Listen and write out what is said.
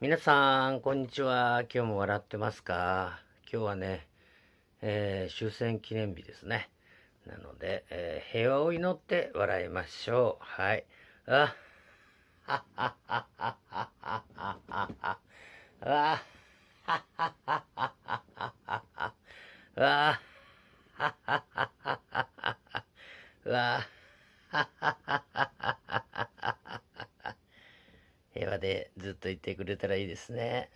皆さん、こんにちは。今日も笑ってますか今日はね、えー、終戦記念日ですね。なので、えー、平和を祈って笑いましょう。はい。あははははははははは。っはははははははは。あははははははは。あはははははは。平和でずっといてくれたらいいですね。